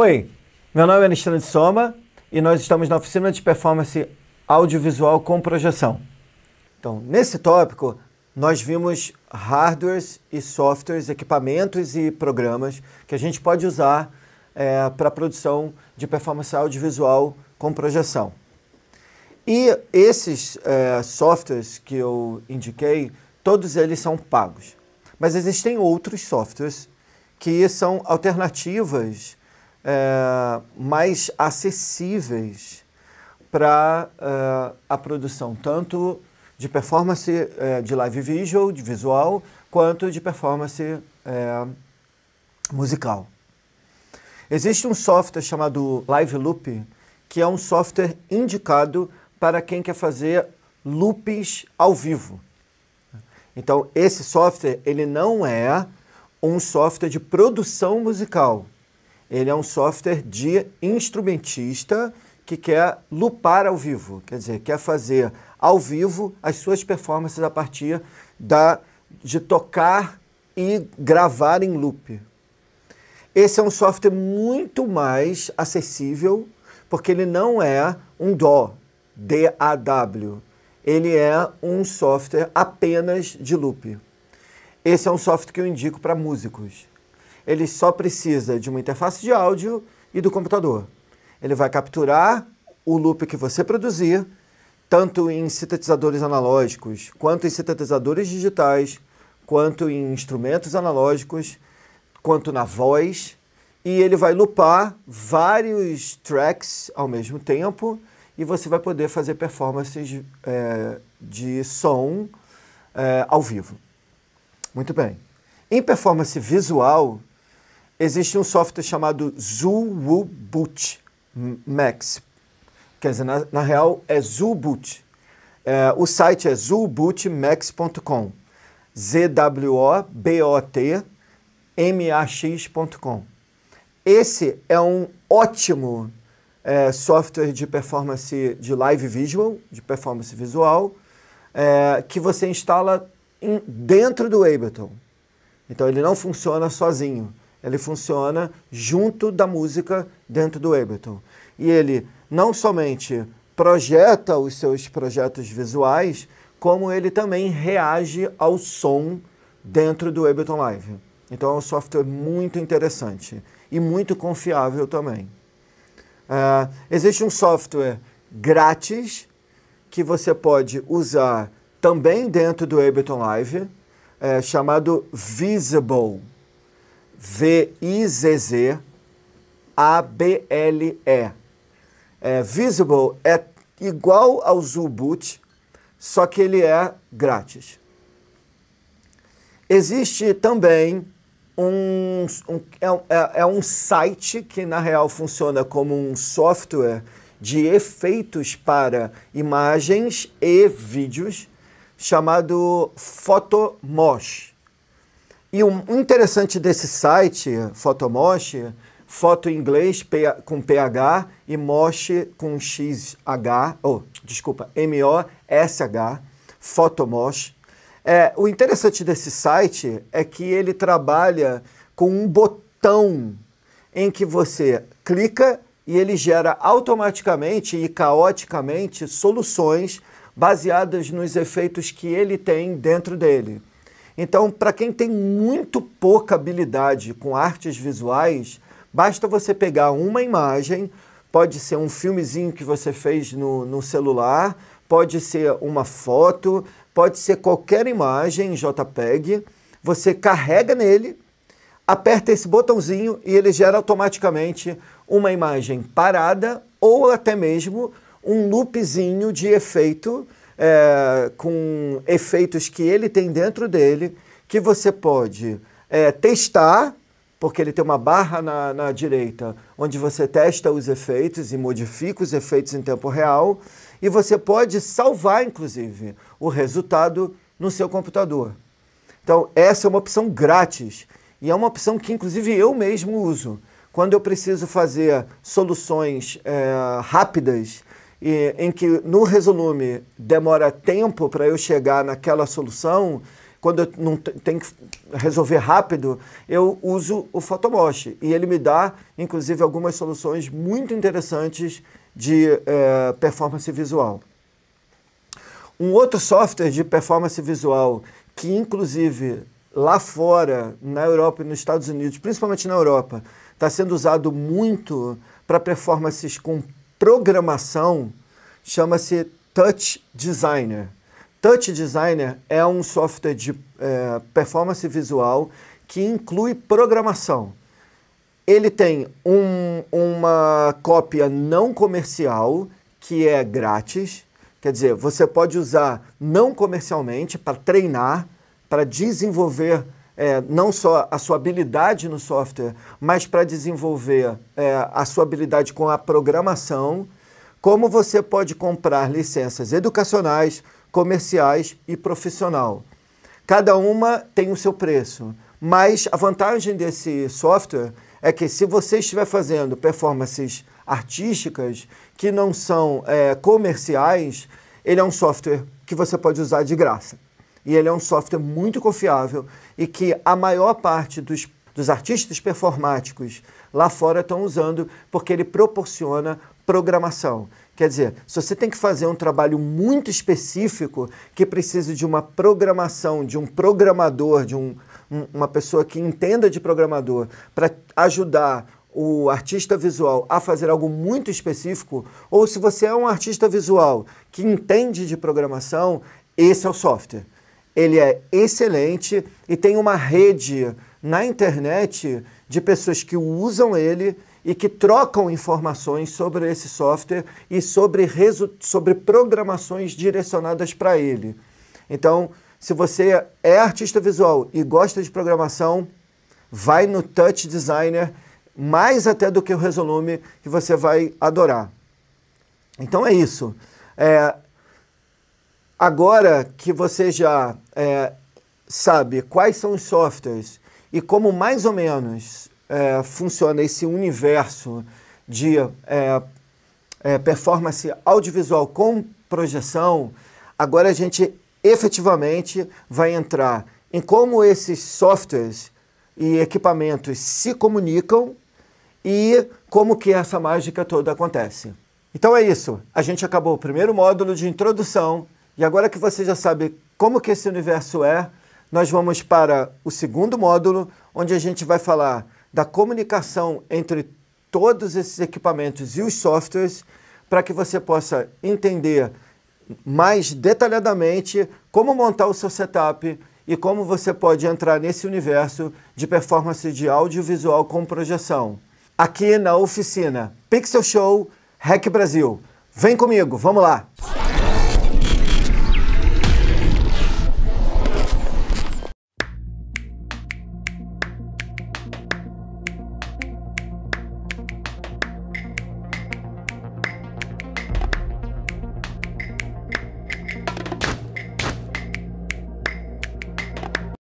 Oi, meu nome é Alexandre Soma e nós estamos na oficina de performance audiovisual com projeção. Então, nesse tópico, nós vimos hardwares e softwares, equipamentos e programas que a gente pode usar é, para a produção de performance audiovisual com projeção. E esses é, softwares que eu indiquei, todos eles são pagos. Mas existem outros softwares que são alternativas é, mais acessíveis para é, a produção, tanto de performance é, de live visual, de visual, quanto de performance é, musical. Existe um software chamado Live Loop, que é um software indicado para quem quer fazer loops ao vivo. Então, esse software, ele não é um software de produção musical. Ele é um software de instrumentista que quer lupar ao vivo, quer dizer, quer fazer ao vivo as suas performances a partir da, de tocar e gravar em loop. Esse é um software muito mais acessível, porque ele não é um DAW, D-A-W. Ele é um software apenas de loop. Esse é um software que eu indico para músicos ele só precisa de uma interface de áudio e do computador. Ele vai capturar o loop que você produzir, tanto em sintetizadores analógicos, quanto em sintetizadores digitais, quanto em instrumentos analógicos, quanto na voz, e ele vai loopar vários tracks ao mesmo tempo, e você vai poder fazer performances é, de som é, ao vivo. Muito bem. Em performance visual, existe um software chamado Zuboot Max. Quer dizer, na, na real é Zuboot. É, o site é zubootmax.com. Z-W-O-B-O-T m a xcom Esse é um ótimo é, software de performance de live visual, de performance visual, é, que você instala em, dentro do Ableton. Então ele não funciona sozinho ele funciona junto da música dentro do Ableton. E ele não somente projeta os seus projetos visuais, como ele também reage ao som dentro do Ableton Live. Então é um software muito interessante e muito confiável também. Uh, existe um software grátis que você pode usar também dentro do Ableton Live, é, chamado Visible. V-I-Z-Z-A-B-L-E. É, Visible é igual ao Zuboot, só que ele é grátis. Existe também um, um é, é, é um site que, na real, funciona como um software de efeitos para imagens e vídeos chamado Photomosh. E o interessante desse site, Photomosh, foto em inglês com PH e mosh com XH, oh, desculpa, M-O-S-H, Fotomosh. É, o interessante desse site é que ele trabalha com um botão em que você clica e ele gera automaticamente e caoticamente soluções baseadas nos efeitos que ele tem dentro dele. Então, para quem tem muito pouca habilidade com artes visuais, basta você pegar uma imagem, pode ser um filmezinho que você fez no, no celular, pode ser uma foto, pode ser qualquer imagem JPEG, você carrega nele, aperta esse botãozinho e ele gera automaticamente uma imagem parada ou até mesmo um loopzinho de efeito é, com efeitos que ele tem dentro dele, que você pode é, testar, porque ele tem uma barra na, na direita onde você testa os efeitos e modifica os efeitos em tempo real, e você pode salvar, inclusive, o resultado no seu computador. Então, essa é uma opção grátis e é uma opção que, inclusive, eu mesmo uso. Quando eu preciso fazer soluções é, rápidas e, em que no resolume demora tempo para eu chegar naquela solução, quando eu não tenho que resolver rápido, eu uso o Photomosh. E ele me dá, inclusive, algumas soluções muito interessantes de eh, performance visual. Um outro software de performance visual que, inclusive, lá fora, na Europa e nos Estados Unidos, principalmente na Europa, está sendo usado muito para performances com programação chama-se Touch Designer. Touch Designer é um software de é, performance visual que inclui programação. Ele tem um, uma cópia não comercial, que é grátis, quer dizer, você pode usar não comercialmente para treinar, para desenvolver é, não só a sua habilidade no software, mas para desenvolver é, a sua habilidade com a programação, como você pode comprar licenças educacionais, comerciais e profissional. Cada uma tem o seu preço, mas a vantagem desse software é que se você estiver fazendo performances artísticas que não são é, comerciais, ele é um software que você pode usar de graça e ele é um software muito confiável e que a maior parte dos, dos artistas performáticos lá fora estão usando porque ele proporciona programação. Quer dizer, se você tem que fazer um trabalho muito específico que precisa de uma programação, de um programador, de um, um, uma pessoa que entenda de programador, para ajudar o artista visual a fazer algo muito específico, ou se você é um artista visual que entende de programação, esse é o software ele é excelente e tem uma rede na internet de pessoas que usam ele e que trocam informações sobre esse software e sobre, sobre programações direcionadas para ele. Então, se você é artista visual e gosta de programação, vai no Touch Designer, mais até do que o Resolume, que você vai adorar. Então é isso. É, Agora que você já é, sabe quais são os softwares e como mais ou menos é, funciona esse universo de é, é, performance audiovisual com projeção, agora a gente efetivamente vai entrar em como esses softwares e equipamentos se comunicam e como que essa mágica toda acontece. Então é isso. A gente acabou o primeiro módulo de introdução e agora que você já sabe como que esse universo é, nós vamos para o segundo módulo, onde a gente vai falar da comunicação entre todos esses equipamentos e os softwares, para que você possa entender mais detalhadamente como montar o seu setup e como você pode entrar nesse universo de performance de audiovisual com projeção. Aqui na oficina Pixel Show Hack Brasil. Vem comigo, vamos lá!